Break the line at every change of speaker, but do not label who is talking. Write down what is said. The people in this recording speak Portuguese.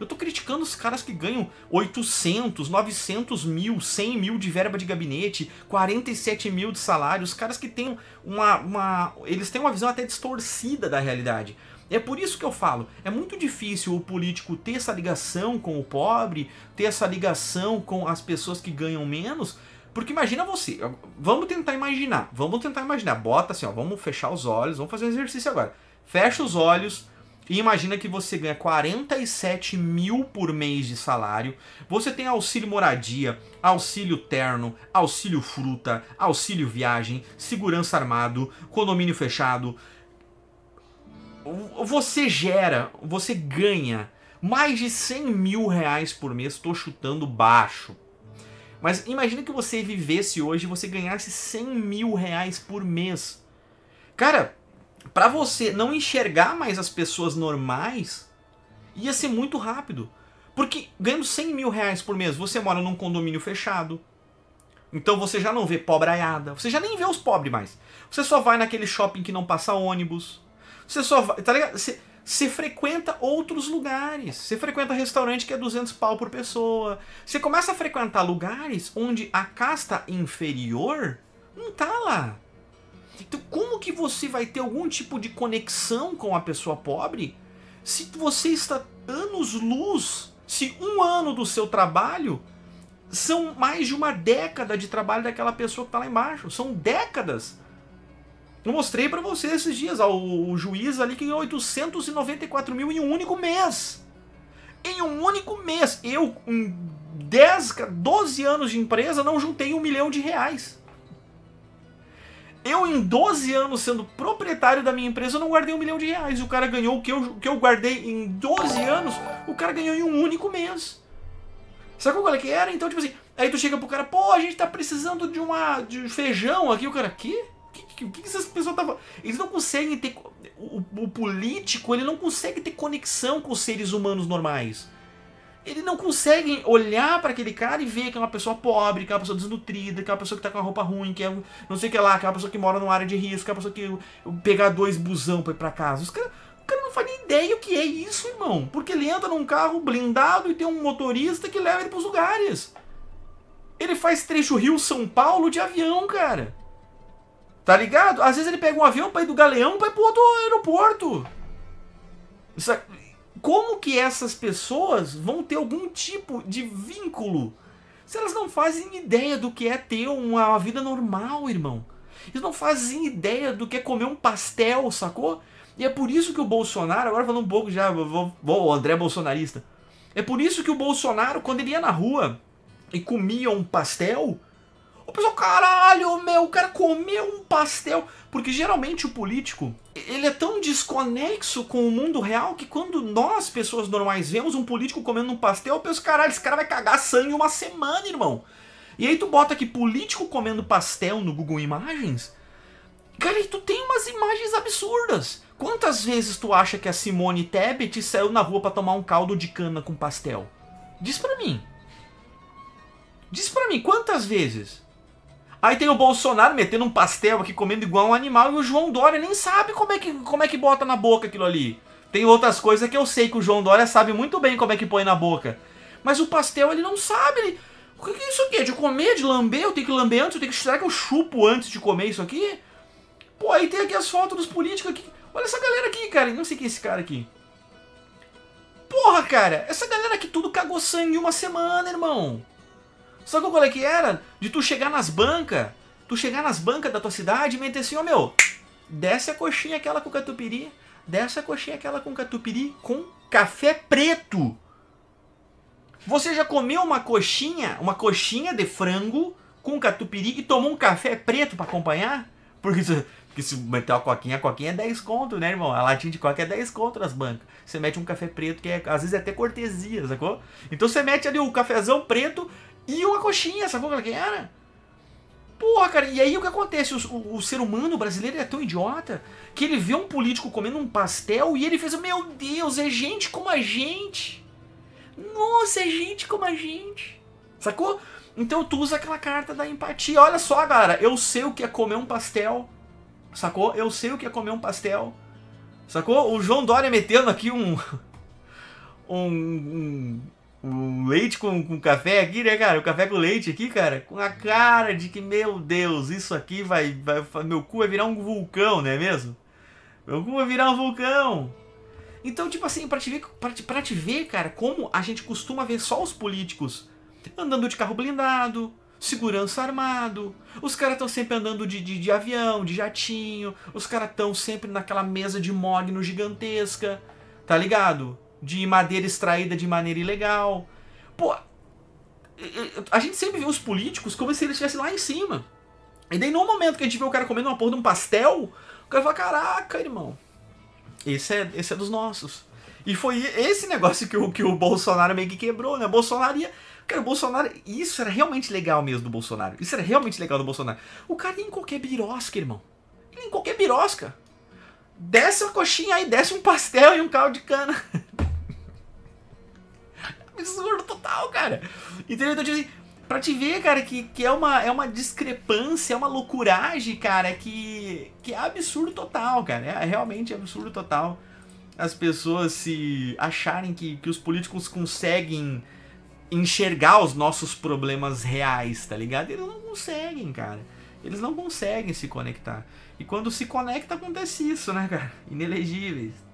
Eu tô criticando os caras que ganham 800, 900 mil, 100 mil de verba de gabinete, 47 mil de salário, os caras que têm uma, uma. Eles têm uma visão até distorcida da realidade. É por isso que eu falo, é muito difícil o político ter essa ligação com o pobre, ter essa ligação com as pessoas que ganham menos, porque imagina você, vamos tentar imaginar, vamos tentar imaginar, bota assim, ó, vamos fechar os olhos, vamos fazer um exercício agora. Fecha os olhos, e imagina que você ganha 47 mil por mês de salário. Você tem auxílio moradia, auxílio terno, auxílio fruta, auxílio viagem, segurança armado, condomínio fechado. Você gera, você ganha mais de 100 mil reais por mês. Estou chutando baixo. Mas imagina que você vivesse hoje e você ganhasse 100 mil reais por mês. Cara, para você não enxergar mais as pessoas normais, ia ser muito rápido. Porque ganhando 100 mil reais por mês, você mora num condomínio fechado. Então você já não vê pobreiada você já nem vê os pobres mais. Você só vai naquele shopping que não passa ônibus. Você só vai, tá ligado? Você, você frequenta outros lugares. Você frequenta restaurante que é 200 pau por pessoa. Você começa a frequentar lugares onde a casta inferior não tá lá. Então, como que você vai ter algum tipo de conexão com a pessoa pobre se você está anos luz, se um ano do seu trabalho são mais de uma década de trabalho daquela pessoa que está lá embaixo? São décadas. Eu mostrei para você esses dias ó, o, juiz ali que ganhou 894 mil em um único mês. Em um único mês. Eu, em 10, 12 anos de empresa, não juntei um milhão de reais. Eu, em 12 anos sendo proprietário da minha empresa, eu não guardei um milhão de reais. O cara ganhou o que eu, o que eu guardei em 12 anos, o cara ganhou em um único mês. Sabe qual é que era? Então, tipo assim, aí tu chega pro cara, pô, a gente tá precisando de uma de feijão aqui. O cara, quê? O que, que essas pessoas estavam. Eles não conseguem ter. O, o político, ele não consegue ter conexão com os seres humanos normais ele não consegue olhar para aquele cara e ver que é uma pessoa pobre, que é uma pessoa desnutrida, que é uma pessoa que tá com a roupa ruim, que é não sei o que lá, que é uma pessoa que mora numa área de risco, que é uma pessoa que pegar dois busão pra ir pra casa. Os o cara não faz nem ideia o que é isso, irmão. Porque ele entra num carro blindado e tem um motorista que leva ele pros lugares. Ele faz trecho Rio-São Paulo de avião, cara. Tá ligado? Às vezes ele pega um avião pra ir do Galeão pra ir pro outro aeroporto. Isso, é como que essas pessoas vão ter algum tipo de vínculo se elas não fazem ideia do que é ter uma vida normal, irmão? Eles não fazem ideia do que é comer um pastel, sacou? E é por isso que o Bolsonaro, agora falando um pouco já, vou, vou, André é bolsonarista. É por isso que o Bolsonaro, quando ele ia na rua e comia um pastel, o pessoal, caralho, meu, o cara comeu um pastel. Porque geralmente o político, ele é tão desconexo com o mundo real que quando nós, pessoas normais, vemos um político comendo um pastel, eu penso, caralho, esse cara vai cagar sangue uma semana, irmão. E aí tu bota aqui político comendo pastel no Google Imagens, cara, e tu tem umas imagens absurdas. Quantas vezes tu acha que a Simone Tebet saiu na rua para tomar um caldo de cana com pastel? Diz pra mim. Diz pra mim, quantas vezes? Aí tem o Bolsonaro metendo um pastel aqui, comendo igual um animal, e o João Dória nem sabe como é que, como é que bota na boca aquilo ali. Tem outras coisas que eu sei que o João Dória sabe muito bem como é que põe na boca. Mas o pastel ele não sabe. Ele... O que é isso aqui? É de comer, de lamber? Eu tenho que lamber antes? Eu tenho que... Será que eu chupo antes de comer isso aqui? Pô, aí tem aqui as fotos dos políticos aqui. Olha essa galera aqui, cara. Não sei quem é esse cara aqui. Porra, cara. Essa galera aqui tudo cagou sangue em uma semana, irmão. Sabe qual é que era? De tu chegar nas bancas, tu chegar nas bancas da tua cidade e meter assim, ô oh, meu, desce a coxinha aquela com catupiry, desce a coxinha aquela com catupiry com café preto. Você já comeu uma coxinha, uma coxinha de frango com catupiry e tomou um café preto para acompanhar? Porque que se meter uma coquinha, a coquinha é 10 conto, né, irmão? A latinha de coca é 10 conto nas bancas. Você mete um café preto, que é, às vezes é até cortesia, sacou? Então você mete ali o um cafezão preto e uma coxinha, sacou quem era? Porra, cara, e aí o que acontece? O, o, o, ser humano brasileiro é tão idiota que ele vê um político comendo um pastel e ele fez, meu Deus, é gente como a gente. Nossa, é gente como a gente. Sacou? Então tu usa aquela carta da empatia. Olha só, galera, eu sei o que é comer um pastel. Sacou? Eu sei o que é comer um pastel. Sacou? O João Dória metendo aqui um. Um, um, um leite com, com café aqui, né, cara? O café com leite aqui, cara, com a cara de que, meu Deus, isso aqui vai. vai meu cu vai virar um vulcão, não é mesmo? Meu cu vai virar um vulcão. Então, tipo assim, pra te, ver, pra, te, pra te ver, cara, como a gente costuma ver só os políticos andando de carro blindado, segurança armado. Os caras estão sempre andando de, de, de, avião, de jatinho. Os caras estão sempre naquela mesa de mogno gigantesca. Tá ligado? De madeira extraída de maneira ilegal. Pô, a gente sempre vê os políticos como se eles estivessem lá em cima. E daí, no momento que a gente vê o cara comendo uma porra de um pastel, o cara fala: Caraca, irmão, esse é, esse é dos nossos. E foi esse negócio que o, que o Bolsonaro meio que quebrou, né? Bolsonaro ia, Cara, o Bolsonaro, isso era realmente legal mesmo do Bolsonaro. Isso era realmente legal do Bolsonaro. O cara ia em qualquer birosca, irmão. Ele ia em qualquer birosca. Desce uma coxinha aí, desce um pastel e um caldo de cana. Absurdo total, cara. Entendeu? Então, tipo assim, pra te ver, cara, que, que é, uma, é uma discrepância, é uma loucuragem, cara, que, que é absurdo total, cara. É realmente absurdo total as pessoas se acharem que, que os políticos conseguem enxergar os nossos problemas reais, tá ligado? Eles não conseguem, cara. Eles não conseguem se conectar. E quando se conecta, acontece isso, né, cara? Inelegíveis.